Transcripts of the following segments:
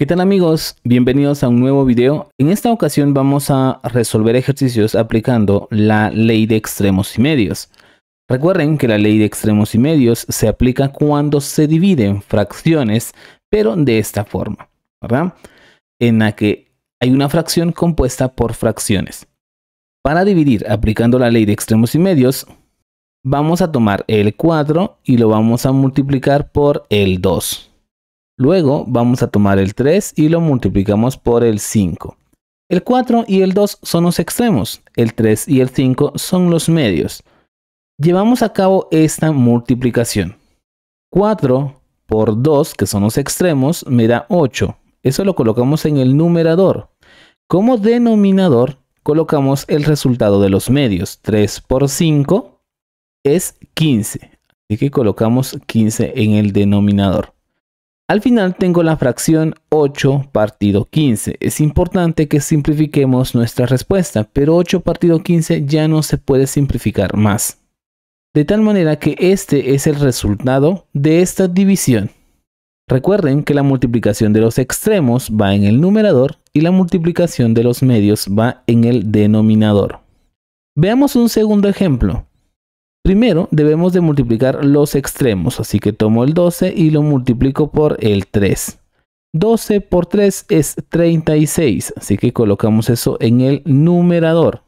¿Qué tal amigos? Bienvenidos a un nuevo video. En esta ocasión vamos a resolver ejercicios aplicando la ley de extremos y medios. Recuerden que la ley de extremos y medios se aplica cuando se dividen fracciones, pero de esta forma, ¿verdad? En la que hay una fracción compuesta por fracciones. Para dividir aplicando la ley de extremos y medios, vamos a tomar el 4 y lo vamos a multiplicar por el 2. Luego vamos a tomar el 3 y lo multiplicamos por el 5. El 4 y el 2 son los extremos, el 3 y el 5 son los medios. Llevamos a cabo esta multiplicación. 4 por 2, que son los extremos, me da 8. Eso lo colocamos en el numerador. Como denominador, colocamos el resultado de los medios. 3 por 5 es 15. Así que colocamos 15 en el denominador. Al final tengo la fracción 8 partido 15. Es importante que simplifiquemos nuestra respuesta, pero 8 partido 15 ya no se puede simplificar más. De tal manera que este es el resultado de esta división. Recuerden que la multiplicación de los extremos va en el numerador y la multiplicación de los medios va en el denominador. Veamos un segundo ejemplo. Primero debemos de multiplicar los extremos, así que tomo el 12 y lo multiplico por el 3. 12 por 3 es 36, así que colocamos eso en el numerador.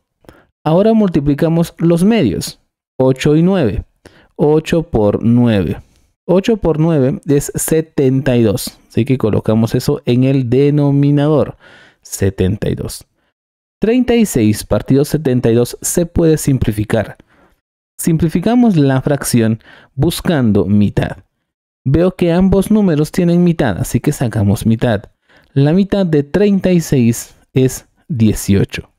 Ahora multiplicamos los medios, 8 y 9. 8 por 9. 8 por 9 es 72, así que colocamos eso en el denominador, 72. 36 partido 72 se puede simplificar. Simplificamos la fracción buscando mitad. Veo que ambos números tienen mitad, así que sacamos mitad. La mitad de 36 es 18.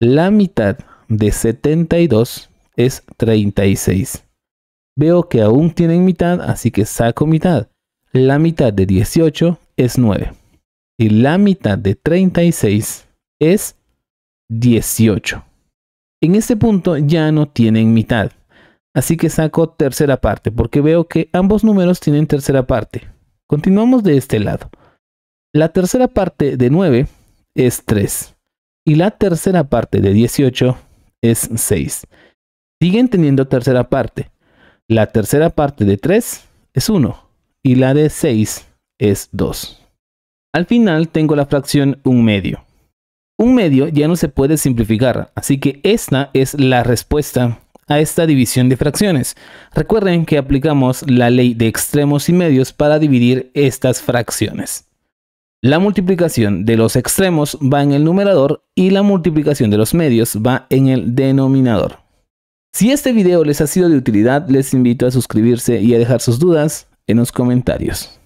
La mitad de 72 es 36. Veo que aún tienen mitad, así que saco mitad. La mitad de 18 es 9. Y la mitad de 36 es 18. En este punto ya no tienen mitad. Así que saco tercera parte, porque veo que ambos números tienen tercera parte. Continuamos de este lado. La tercera parte de 9 es 3. Y la tercera parte de 18 es 6. Siguen teniendo tercera parte. La tercera parte de 3 es 1. Y la de 6 es 2. Al final tengo la fracción 1 medio. Un medio ya no se puede simplificar, así que esta es la respuesta a esta división de fracciones. Recuerden que aplicamos la ley de extremos y medios para dividir estas fracciones. La multiplicación de los extremos va en el numerador y la multiplicación de los medios va en el denominador. Si este video les ha sido de utilidad, les invito a suscribirse y a dejar sus dudas en los comentarios.